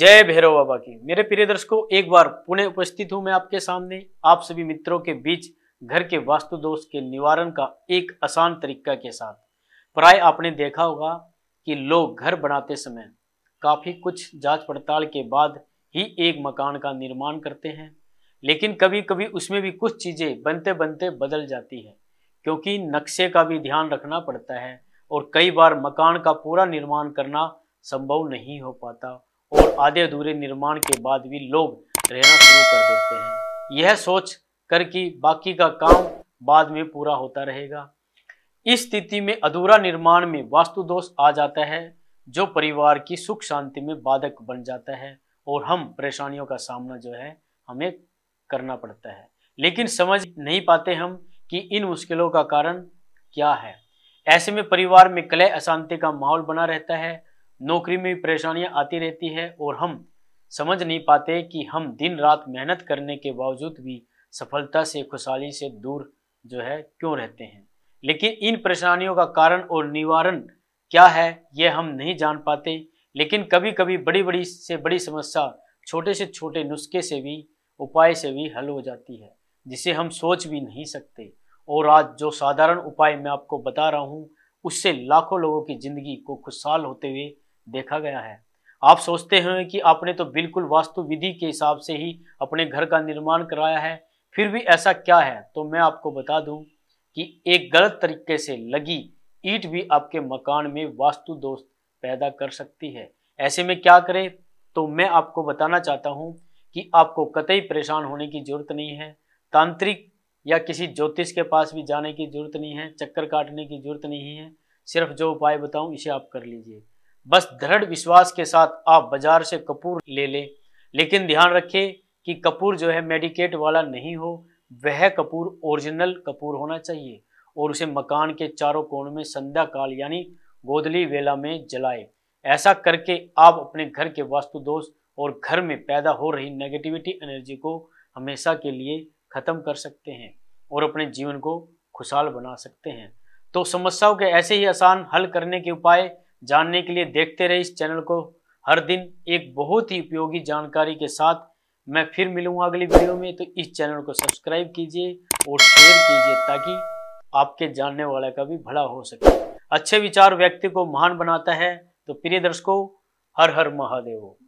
जय भैरव बाबा की मेरे प्रिय दर्शकों एक बार पुणे उपस्थित हूं मैं आपके सामने आप सभी मित्रों के बीच घर के वास्तु दोष के निवारण का एक आसान तरीका के साथ प्राय आपने देखा होगा कि लोग घर बनाते समय काफ़ी कुछ जांच पड़ताल के बाद ही एक मकान का निर्माण करते हैं लेकिन कभी कभी उसमें भी कुछ चीज़ें बनते बनते बदल जाती है क्योंकि नक्शे का भी ध्यान रखना पड़ता है और कई बार मकान का पूरा निर्माण करना संभव नहीं हो पाता और आधे अधूरे निर्माण के बाद भी लोग रहना शुरू कर देते हैं यह सोच कर कि बाकी का काम बाद में पूरा होता रहेगा इस स्थिति में अधूरा निर्माण में वास्तु दोष आ जाता है जो परिवार की सुख शांति में बाधक बन जाता है और हम परेशानियों का सामना जो है हमें करना पड़ता है लेकिन समझ नहीं पाते हम कि इन मुश्किलों का कारण क्या है ऐसे में परिवार में कलह अशांति का माहौल बना रहता है नौकरी में भी परेशानियां आती रहती है और हम समझ नहीं पाते कि हम दिन रात मेहनत करने के बावजूद भी सफलता से खुशहाली से दूर जो है क्यों रहते हैं लेकिन इन परेशानियों का कारण और निवारण क्या है यह हम नहीं जान पाते लेकिन कभी कभी बड़ी बड़ी से बड़ी समस्या छोटे से छोटे नुस्खे से भी उपाय से भी हल हो जाती है जिसे हम सोच भी नहीं सकते और आज जो साधारण उपाय मैं आपको बता रहा हूँ उससे लाखों लोगों की ज़िंदगी को खुशहाल होते हुए देखा गया है आप सोचते हैं कि आपने तो बिल्कुल वास्तु विधि के हिसाब से ही अपने घर का निर्माण कराया है फिर भी ऐसा क्या है तो मैं आपको बता दूं कि एक गलत तरीके से लगी ईट भी आपके मकान में वास्तु दोष पैदा कर सकती है ऐसे में क्या करें तो मैं आपको बताना चाहता हूं कि आपको कतई परेशान होने की ज़रूरत नहीं है तांत्रिक या किसी ज्योतिष के पास भी जाने की ज़रूरत नहीं है चक्कर काटने की ज़रूरत नहीं है सिर्फ जो उपाय बताऊं इसे आप कर लीजिए बस दृढ़ विश्वास के साथ आप बाजार से कपूर ले लें लेकिन ध्यान रखें कि कपूर जो है मेडिकेट वाला नहीं हो वह कपूर ओरिजिनल कपूर होना चाहिए और उसे मकान के चारों कोण में संध्या काल यानी गोदली वेला में जलाए ऐसा करके आप अपने घर के वास्तु दोष और घर में पैदा हो रही नेगेटिविटी एनर्जी को हमेशा के लिए ख़त्म कर सकते हैं और अपने जीवन को खुशहाल बना सकते हैं तो समस्याओं के ऐसे ही आसान हल करने के उपाय जानने के लिए देखते रहे इस चैनल को हर दिन एक बहुत ही उपयोगी जानकारी के साथ मैं फिर मिलूंगा अगली वीडियो में तो इस चैनल को सब्सक्राइब कीजिए और शेयर कीजिए ताकि आपके जानने वाले का भी भला हो सके अच्छे विचार व्यक्ति को महान बनाता है तो प्रिय दर्शकों हर हर महादेव